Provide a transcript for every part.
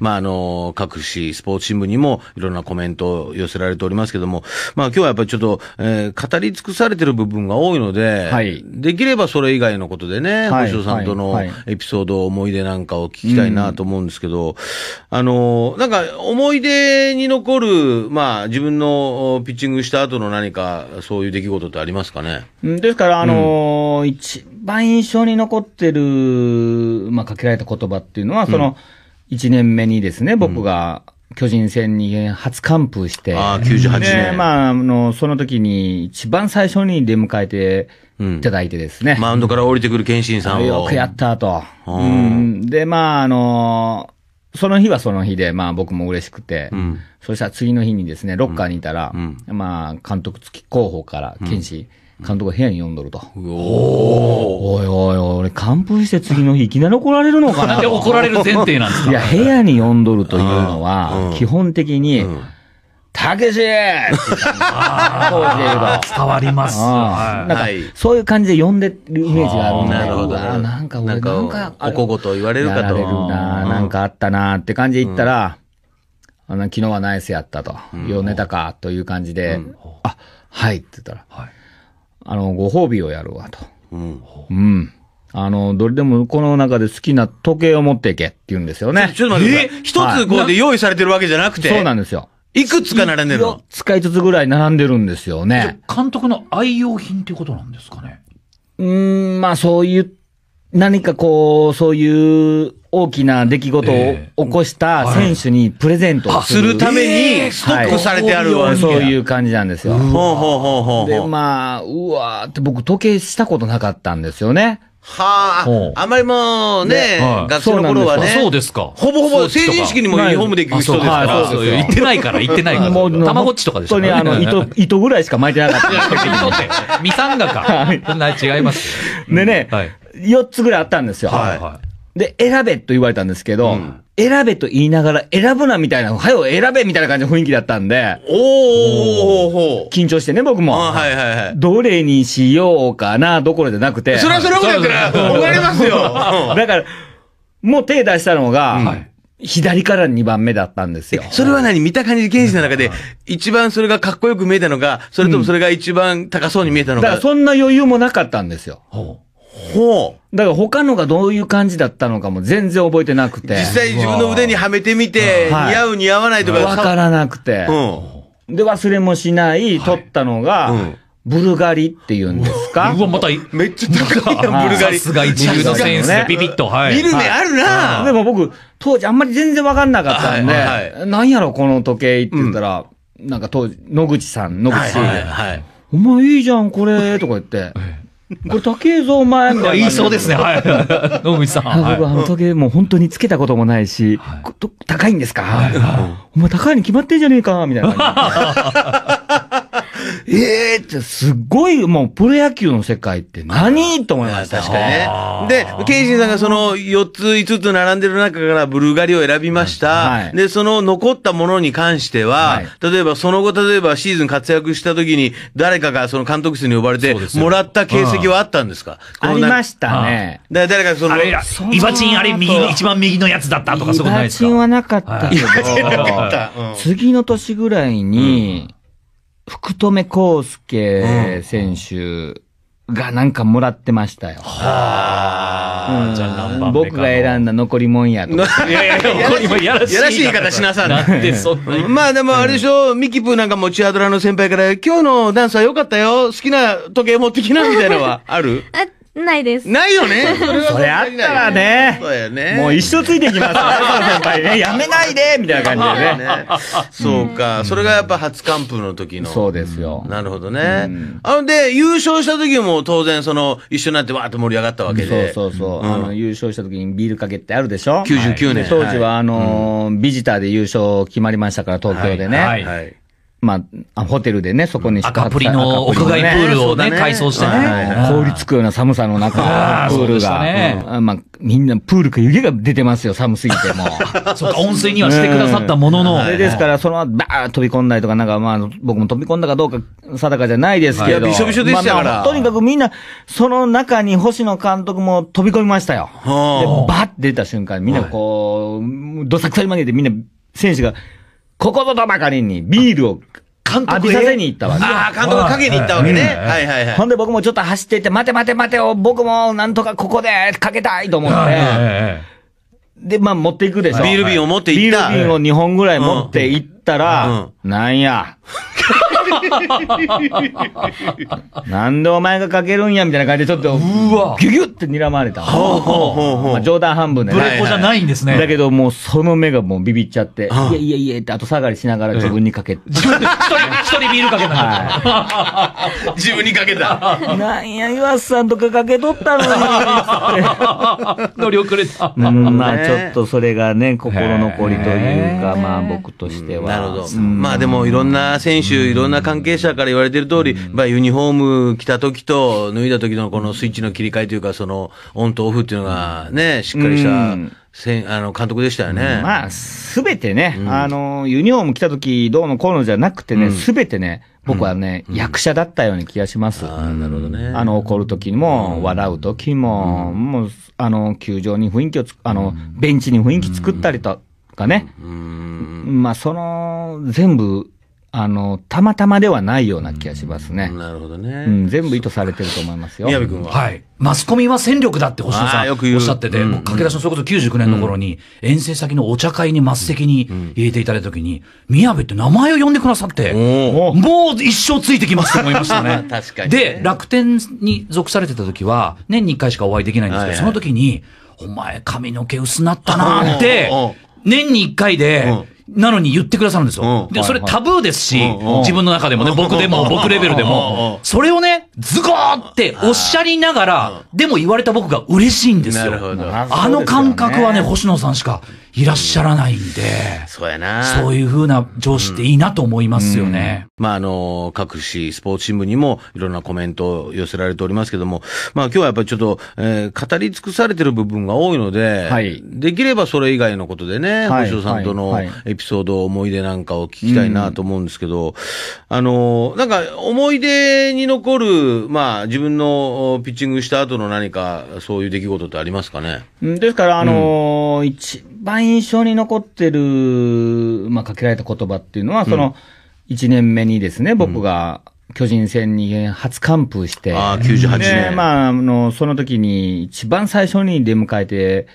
まあ、あの、各紙、スポーツ新聞にもいろんなコメントを寄せられておりますけども、まあ、今日はやっぱりちょっと、えー、語り尽くされてる部分が多いので、はい、できればそれ以外のことでね、はい、星野さんとのエピソード、思い出なんかを聞きたいなと思うんですけど、うん、あの、なんか、思い出に残る、まあ、自分のピッチングした後の何か、そういう出来事ってありますかね。ですから、あのーうん、一番印象に残ってる、まあ、かけられた言葉っていうのは、その、うん1年目にですね、僕が、巨人戦に初完封して。ああ、98年。まあ、あの、その時に一番最初に出迎えていただいてですね。うん、マウンドから降りてくる謙信さんを。よくやったと。うん、で、まあ、あの、その日はその日で、まあ僕も嬉しくて、うん、そしたら次の日にですね、ロッカーにいたら、まあ監督付き候補から、剣士、監督が部屋に呼んどると。おおいおいおい、俺、完封して次の日、いきなり怒られるのかな 怒られる前提なんですかいや、部屋に呼んどるというのは、基本的に、たけした時で言うと。伝わります。なんか、そういう感じで呼んでるイメージがあるんだけど、なんかなんか、おこごと言われるかと。れるな、なんかあったなって感じで言ったら、あの、昨日はナイスやったと。よう寝たかという感じで、あ、はいって言ったら、はいあの、ご褒美をやるわと。うん。うん。あの、どれでもこの中で好きな時計を持っていけって言うんですよね。ちょっと待って。え一、つこうで用意されてるわけじゃなくてそうなんですよ。いくつか並んでるのいつつぐらい並んでるんですよね。監督の愛用品っていうことなんですかね。うん、まあそういう、何かこう、そういう大きな出来事を起こした選手にプレゼントする,、ために、ストックされてあるわけ、そういう感じなんですよ。ほうほうほうほうで、まあ、うわーって僕時計したことなかったんですよね。はあ、あまりもうね、学生の頃はね。そうですか。ほぼほぼ成人式にもユニホームで行く人ですから。そう行ってないから、行ってないから。もう、たまごっちとかでしたね。本当にあの、糸、糸ぐらいしか巻いてなかった。ミサンガか。そんな違いますでね、4つぐらいあったんですよ。はい。で、選べと言われたんですけど、うん選べと言いながら選ぶなみたいな、はよ選べみたいな感じの雰囲気だったんで。おお緊張してね、僕も。はいはいはい。どれにしようかな、どころじゃなくて。それはそれゃそうやから、怒られますよ。だから、もう手出したのが、左から2番目だったんですよ。それは何見た感じ、刑事の中で、一番それがかっこよく見えたのか、それともそれが一番高そうに見えたのか。だからそんな余裕もなかったんですよ。ほう。だから他のがどういう感じだったのかも全然覚えてなくて。実際自分の腕にはめてみて、似合う似合わないとか。わからなくて。うん。で、忘れもしない、撮ったのが、うんブルガリって言うんですかうわ、また、めっちゃ高いブルガリ。さすが一流のセンスで、ピピッと、はい。見る目あるなでも僕、当時あんまり全然わかんなかったんで、なんやろ、この時計って言ったら、なんか当時、野口さん、野口。さん。はい。お前いいじゃん、これ、とか言って。これ竹江蔵前みたいな。言いそうですね。はい。野口さん。僕は時計も本当につけたこともないし、高いんですかお前高いに決まってんじゃねえかみたいな。え えー、って、すごい、もう、プロ野球の世界って何と思いました。確かにね。で、ケイジンさんがその4つ、5つ並んでる中からブルガリを選びました。はい、で、その残ったものに関しては、はい、例えばその後、例えばシーズン活躍した時に、誰かがその監督室に呼ばれて、もらった形跡はあったんですか、うん、ありましたね。だ誰かその、イバチン、あれ、右、一番右のやつだったとか、そういうことないですかイバチンはなかったけど、い、イバチンなかった。うん、次の年ぐらいに、うん福留孝介選手がなんかもらってましたよ。はあ、僕が選んだ残りもんやと。いやいや、残りもんやらしい。やらしい言い方しなさい。だってそんな。に。まあでもあれでしょ、ミキプーなんかもチアドラの先輩から、今日のダンスは良かったよ、好きな時計持ってきな、みたいなのはある ないです。ないよね。それあったらね。そうやね。もう一生ついてきます 先輩やめないでみたいな感じでね。そうか。それがやっぱ初完封の時の。そうですよ。なるほどね。あの、で、優勝した時も当然その、一緒になってわーっと盛り上がったわけで。そうそうそう。あの、優勝した時にビールかけってあるでしょ ?99 年。当時はあの、ビジターで優勝決まりましたから、東京でね。はい。まあ、ホテルでね、そこに赤プリの屋外プールをね、改装してね。凍りつくような寒さの中、プールが。まあ、みんなプールか湯気が出てますよ、寒すぎても。そうか、温水にはしてくださったものの。ですから、そのままバー飛び込んだりとか、なんかまあ、僕も飛び込んだかどうか定かじゃないですけど。びしょびしょでしたから。とにかくみんな、その中に星野監督も飛び込みましたよ。で、バーって出た瞬間、みんなこう、どさくさに曲げてみんな、選手が、ここぞとばかりにビールを監督浴びさせに行ったわけ。ああ、監督かけに行ったわけね。はいはいはい。ほんで僕もちょっと走っていって、待て待て待てを、僕もなんとかここでかけたいと思って。で、まあ持っていくでしょ。ビール瓶を持っていった。ビール瓶を2本ぐらい持っていったら、なんや。なんでお前がかけるんやみたいな感じで、ちょっと、ぎゅギュギュって睨まれた。冗談半分でね。じゃないんですね。だけど、もうその目がもうビビっちゃって、いやいやいやって、後下がりしながら自分にかけて。自分で一人、ビールかけた。自分にかけた。なんや、岩瀬さんとかかけとったのに。乗り遅れた。まあ、ちょっとそれがね、心残りというか、まあ、僕としては。なるほど。まあ、でも、いろんな選手、いろんな関係者から言われてる通り、まあ、ユニフォーム着た時と脱いだ時のこのスイッチの切り替えというか、そのオンとオフっていうのがね、しっかりしたせんあの監督でしたよね。まあ、すべてね、うんあの、ユニホーム着た時どうのこうのじゃなくてね、すべ、てね、僕はね、役者だったような気がします。ああ、なるほどね。あの、怒る時も、笑う時も、もう、あの、球場に雰囲気をつ、あの、ベンチに雰囲気作ったりとかね。うん、まあ、その、全部、あの、たまたまではないような気がしますね。なるほどね。うん、全部意図されてると思いますよ。宮部君は。はい。マスコミは戦力だって星野さんおっしゃってて、う駆け出しのそれこそ99年の頃に、遠征先のお茶会に末席に入れていただいたときに、宮部って名前を呼んでくださって、もう一生ついてきますと思いましたね。確かに、で、楽天に属されてた時は、年に一回しかお会いできないんですけど、その時に、お前髪の毛薄なったなって、年に一回で、なのに言ってくださるんですよ。で、それタブーですし、自分の中でもね、僕でも、僕レベルでも、それをね、ズゴーっておっしゃりながら、でも言われた僕が嬉しいんですよ。あの感覚はね、星野さんしかいらっしゃらないんで、うん、そうやな。そういうふうな上司っていいなと思いますよね。うんうん、まあ、あの、各紙、スポーツ新聞にもいろんなコメントを寄せられておりますけども、まあ、今日はやっぱりちょっと、えー、語り尽くされてる部分が多いので、はい、できればそれ以外のことでね、はい、星野さんとのエピソード、思い出なんかを聞きたいなと思うんですけど、あの、なんか、思い出に残る、まあ、自分のピッチングした後の何か、そういう出来事ってありますかね。ですから、あの一番印象に残ってる、まあ、かけられた言葉っていうのは、その、1年目にですね、僕が、巨人戦に初完封して、ああ、98年、ね。まあ、あの、その時に一番最初に出迎えて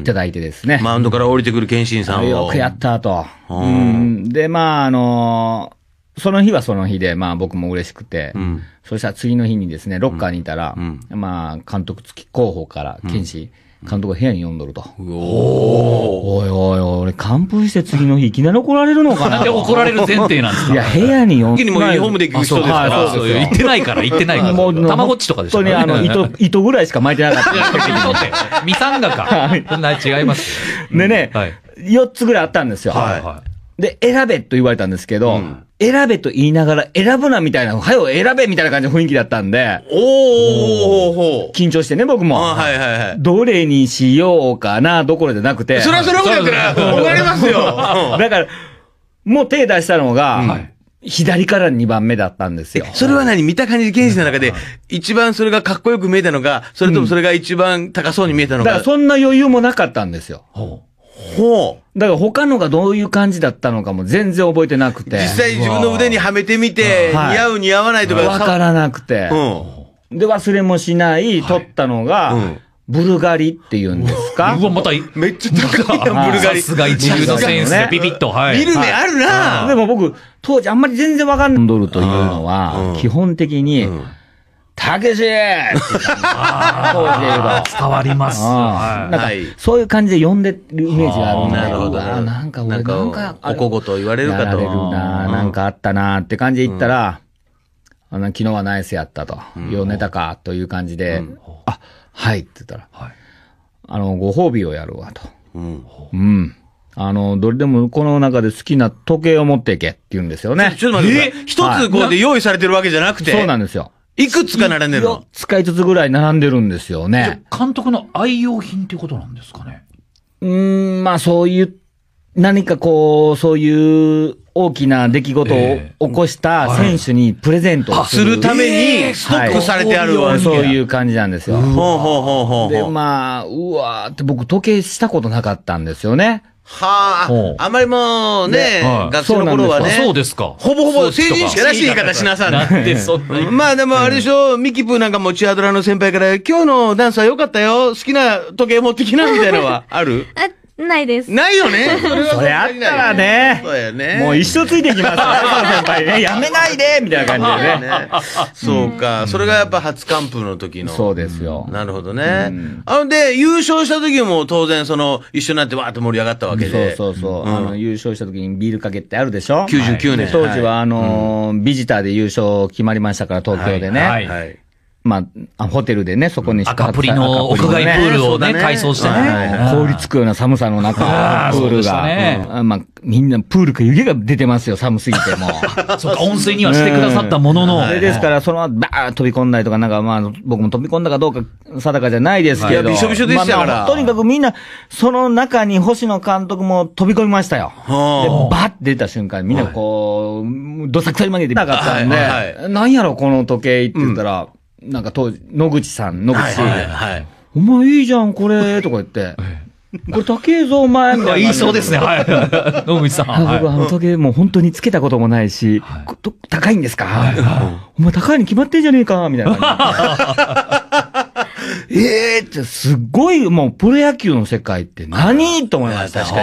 いただいてですね。うん、マウンドから降りてくる謙信さんを。よくやったと、うん。で、まあ、あの、その日はその日で、まあ僕も嬉しくて、うん、そしたら次の日にですね、ロッカーにいたら、まあ監督付き候補から、謙信、監督が部屋に呼んどると。うおおいおいおい、俺、完封して次の日、いきなり怒られるのかな。怒られる前提なんですかいや、部屋に呼んで。にもユニフォームで行く人ですから、行ってないから、行ってないから。もう、たまごっちとかでしょ。本当に、あの、糸、糸ぐらいしか巻いてなかった。ミサンガか。そんな違います。でね、4つぐらいあったんですよ。はい。で、選べと言われたんですけど、うん選べと言いながら選ぶなみたいな、はよ選べみたいな感じの雰囲気だったんで。おお緊張してね、僕も。はいはいはい。どれにしようかな、どころじゃなくて。それはそれはそだから、ますよ。だから、もう手出したのが、うんはい左から2番目だったんですよ。それは何見た感じ、刑事の中で、一番それがかっこよく見えたのか、それともそれが一番高そうに見えたのか。うん、だからそんな余裕もなかったんですよ。ほう。だから他のがどういう感じだったのかも全然覚えてなくて。実際自分の腕にはめてみて、似合う似合わないとか。わからなくて。うん。で、忘れもしない、取ったのが、うんブルガリって言うんですかうわ、また、めっちゃ高いブルガリ。さすが一流のセンスでピピッと、はい。見る目あるな、はい、でも僕、当時あんまり全然わかんない。ドルというのは、基本的に、うんたけし当時言えば。伝わります。なんか、そういう感じで呼んでるイメージがあるんなるほど。なんかなんか、おこごと言われるかと。言われるな、なんかあったなって感じで言ったら、あの、昨日はナイスやったと。よんでたかという感じで、あ、はいって言ったら、あの、ご褒美をやるわと。うん。あの、どれでもこの中で好きな時計を持っていけって言うんですよね。ちょっと待って一つこうで用意されてるわけじゃなくて。そうなんですよ。いくつか並んでるのいつつぐらい並んでるんですよね。監督の愛用品っていうことなんですかねうーん、まあそういう、何かこう、そういう大きな出来事を起こした選手にプレゼントをする,、ために、ストックされてあるわけ、そういう感じなんですよ。ほうほうほうほう。で、まあ、うわーって僕時計したことなかったんですよね。はあ、あんまりもうね、学生の頃はね、そうですか。ほぼほぼ成人式らしい言い方しなさんな。まあでもあれでしょ、ミキプーなんか持ちアドラの先輩から、今日のダンスは良かったよ、好きな時計持ってきな、みたいなのはある ないです。ないよね。それあったらね。そうやね。もう一生ついてきます 先輩ね。やめないでみたいな感じでね。そうか。それがやっぱ初完封の時の。そうですよ。なるほどね。あの、で、優勝した時も当然、その、一緒になってわーって盛り上がったわけで。そうそうそう。あの、優勝した時にビールかけってあるでしょ ?99 年。当時は、あの、ビジターで優勝決まりましたから、東京でね。はい。まあ、ホテルでね、そこに赤プリの屋外プールをね、改装してね。凍りつくような寒さの中、プールが。まあ、みんなプールか湯気が出てますよ、寒すぎても。そうか、温水にはしてくださったものの。ですから、そのままバー飛び込んだりとか、なんかまあ、僕も飛び込んだかどうか定かじゃないですけど。びしょびしょでしたから。とにかくみんな、その中に星野監督も飛び込みましたよ。で、ーッて出た瞬間、みんなこう、どさくさに曲げてなかったんで、なんやろ、この時計って言ったら、なんか当時、野口さん、野口氏、はいはい、お前いいじゃん、これ、とか言って。これ高えぞ、お前みたいな。言いそうですね、はい。野口さん。僕、あの時もう本当につけたこともないし、高いんですか、お前高いに決まってんじゃねえかみたいな。ええー、って、すごい、もう、プロ野球の世界って何と思いました。確か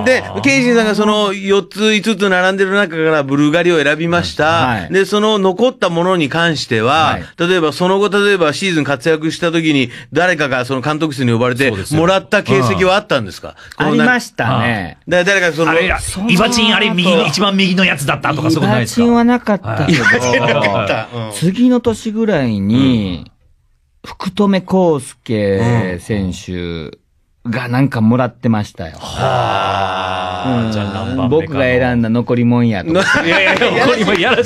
にね。で、ケイジンさんがその4つ、5つ並んでる中からブルガリを選びました。はい、で、その残ったものに関しては、はい、例えばその後、例えばシーズン活躍した時に、誰かがその監督室に呼ばれて、もらった形跡はあったんですか、うん、ありましたね。だ誰かその、イバチンあれ右、一番右のやつだったとかそういうことないですかイバチンはなかったけど、はい、次の年ぐらいに、うん福留孝介選手がなんかもらってましたよ。はあ、うん、じゃあ僕が選んだ残りもんやと いやいや、残りもんやらしい。